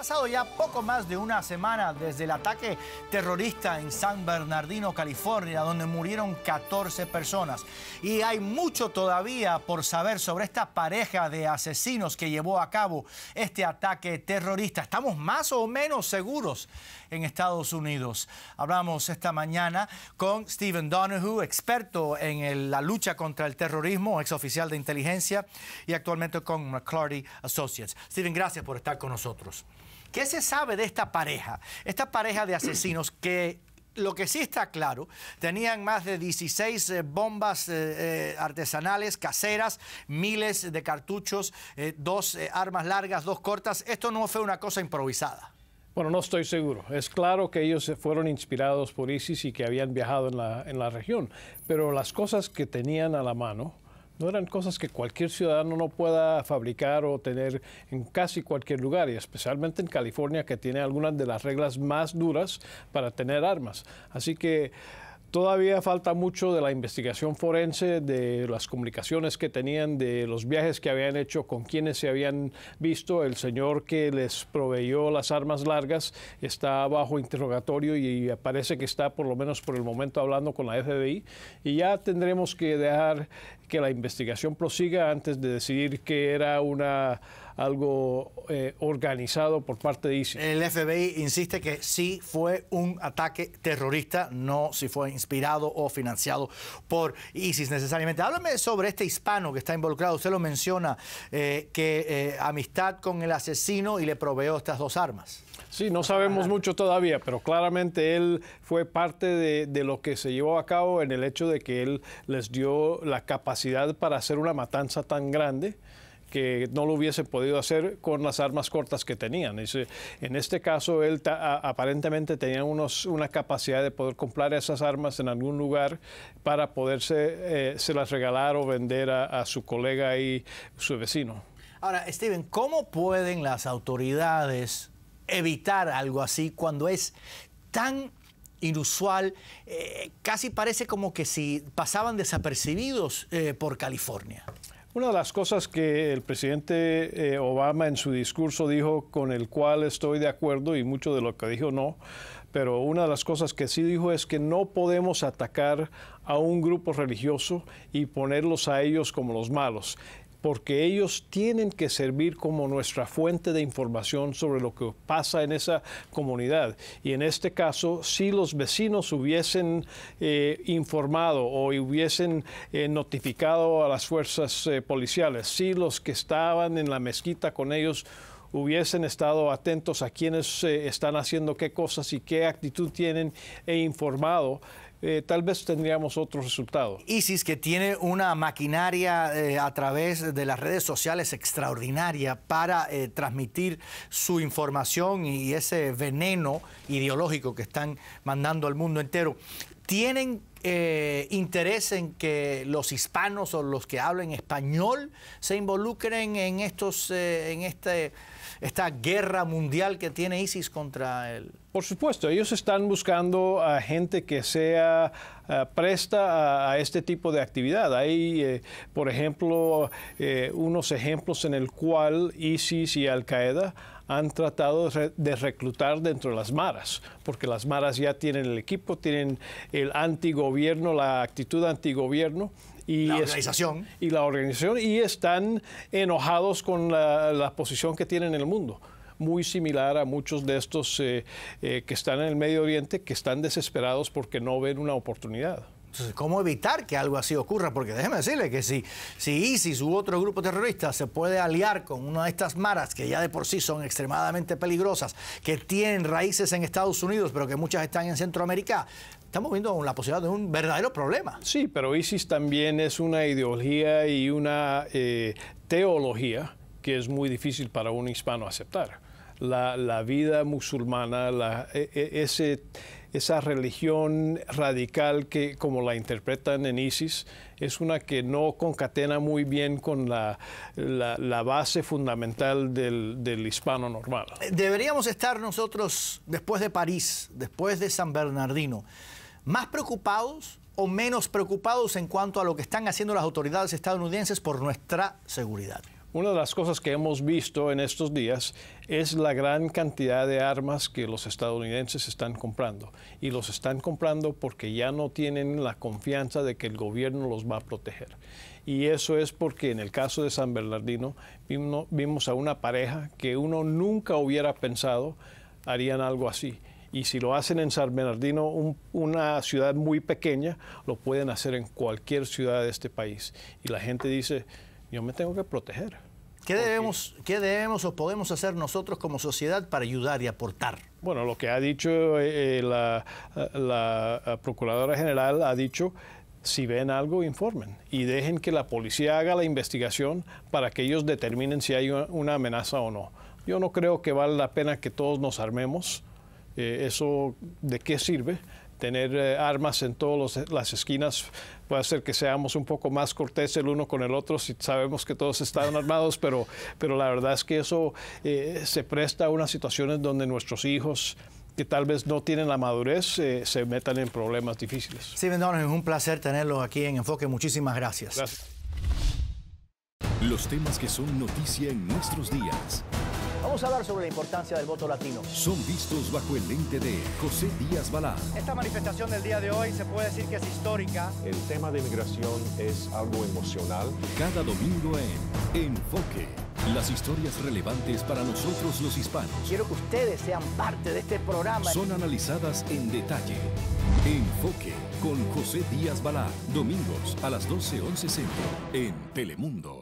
pasado ya poco más de una semana desde el ataque terrorista en San Bernardino, California, donde murieron 14 personas. Y hay mucho todavía por saber sobre esta pareja de asesinos que llevó a cabo este ataque terrorista. Estamos más o menos seguros en Estados Unidos. Hablamos esta mañana con Steven Donahue, experto en la lucha contra el terrorismo, exoficial de inteligencia y actualmente con McClarty Associates. Steven, gracias por estar con nosotros. ¿Qué se sabe de esta pareja? Esta pareja de asesinos que lo que sí está claro, tenían más de 16 eh, bombas eh, eh, artesanales caseras, miles de cartuchos, dos armas largas, dos cortas. Esto no fue una cosa improvisada. Bueno, no estoy seguro. Es claro que ellos fueron inspirados por ISIS y que habían viajado en la, en la región, pero las cosas que tenían a la mano, no eran cosas que cualquier ciudadano no pueda fabricar o tener en casi cualquier lugar, y especialmente en California, que tiene algunas de las reglas más duras para tener armas. Así que todavía falta mucho de la investigación forense, de las comunicaciones que tenían, de los viajes que habían hecho, con quienes se habían visto. El señor que les proveyó las armas largas está bajo interrogatorio y parece que está por lo menos por el momento hablando con la FBI. Y ya tendremos que dejar que la investigación prosiga antes de decidir que era una algo eh, organizado por parte de ISIS. El FBI insiste que sí fue un ataque terrorista, no si fue inspirado o financiado por ISIS necesariamente. Háblame sobre este hispano que está involucrado. Usted lo menciona, eh, que eh, amistad con el asesino y le proveó estas dos armas. Sí, no sabemos mucho todavía, pero claramente él fue parte de lo que se llevó a cabo en el hecho de que él les dio la capacidad capacidad para hacer una matanza tan grande que no lo hubiese podido hacer con las armas cortas que tenían. Eh, en este caso, él aparentemente tenía unos, una capacidad de poder comprar esas armas en algún lugar para poderse eh, se las regalar o vender a, a su colega y su vecino. Ahora, Steven, ¿cómo pueden las autoridades evitar algo así cuando es tan inusual, eh, casi parece como que si pasaban desapercibidos eh, por California. Una de las cosas que el presidente eh, Obama en su discurso dijo, con el cual estoy de acuerdo y mucho de lo que dijo no, pero una de las cosas que sí dijo es que no podemos atacar a un grupo religioso y ponerlos a ellos como los malos porque ellos tienen que servir como nuestra fuente de información sobre lo que pasa en esa comunidad. Y en este caso, si los vecinos hubiesen eh, informado o hubiesen eh, notificado a las fuerzas eh, policiales, si los que estaban en la mezquita con ellos hubiesen estado atentos a quienes están haciendo qué cosas y qué actitud tienen e informado, eh, tal vez tendríamos otros resultado. ISIS, que tiene una maquinaria eh, a través de las redes sociales extraordinaria para eh, transmitir su información y ese veneno ideológico que están mandando al mundo entero, ¿tienen interés en que los hispanos o los que hablen español se involucren en, estos, en este esta guerra mundial que tiene ISIS contra él? Por supuesto, ellos están buscando a gente que sea eh, presta a, este tipo de actividad. Hay, eh, por ejemplo, eh, unos ejemplos en el cual ISIS y Al-Qaeda han tratado de reclutar dentro de las maras, porque las maras ya tienen el equipo, tienen el antigobierno, la actitud antigobierno, y la organización. y la organización y están enojados con la, posición que tienen en el mundo. Muy similar a muchos de estos eh, eh, que están en el Medio Oriente, que están desesperados porque no ven una oportunidad. Entonces, ¿cómo evitar que algo así ocurra? Porque déjeme decirle que si, si ISIS u otro grupo terrorista se puede aliar con una de estas maras que ya de por sí son extremadamente peligrosas, que tienen raíces en Estados Unidos, pero que muchas están en Centroamérica, estamos viendo la posibilidad de un verdadero problema. Sí, pero ISIS también es una ideología y una eh, teología que es muy difícil para un hispano aceptar. La, vida musulmana, e, e, esa religión radical que como la interpretan en ISIS, es una que no concatena muy bien con la, base fundamental del, hispano normal. Deberíamos estar nosotros después de París, después de San Bernardino más preocupados o menos preocupados en cuanto a lo que están haciendo las autoridades estadounidenses por nuestra seguridad. Una de las cosas que hemos visto en estos días es la gran cantidad de armas que los estadounidenses están comprando. Y los están comprando porque ya no tienen la confianza de que el gobierno los va a proteger. Y eso es porque en el caso de San Bernardino vimos a una pareja que uno nunca hubiera pensado harían algo así y si lo hacen en San Bernardino, una ciudad muy pequeña, lo pueden hacer en cualquier ciudad de este país. Y la gente dice, yo me tengo que proteger. ¿Qué debemos, ¿Qué debemos o podemos hacer nosotros como sociedad para ayudar y aportar? Bueno, lo que ha dicho eh, eh, la, la Procuradora General, ha dicho si ven algo, informen y dejen que la policía haga la investigación para que ellos determinen si hay una amenaza o no. Yo no creo que vale la pena que todos nos armemos eh, ¿Eso de qué sirve? Tener eh, armas en todas eh, las esquinas puede hacer que seamos un poco más corteses el uno con el otro si sabemos que todos están armados, pero, pero la verdad es que eso se presta a unas situaciones donde nuestros hijos que tal vez no tienen la madurez se metan en problemas difíciles. Steven sí, es un placer tenerlo aquí en Enfoque. Muchísimas gracias. gracias. Los temas que son noticia en nuestros días. Vamos a hablar sobre la importancia del voto latino. Son vistos bajo el lente de José Díaz Balá. Esta manifestación del día de hoy se puede decir que es histórica. El tema de inmigración es algo emocional. Cada domingo en Enfoque. Las historias relevantes para nosotros los hispanos. Quiero que ustedes sean parte de este programa. Son analizadas en detalle. Enfoque con José Díaz Balá. Domingos a las 12.11 Centro en Telemundo.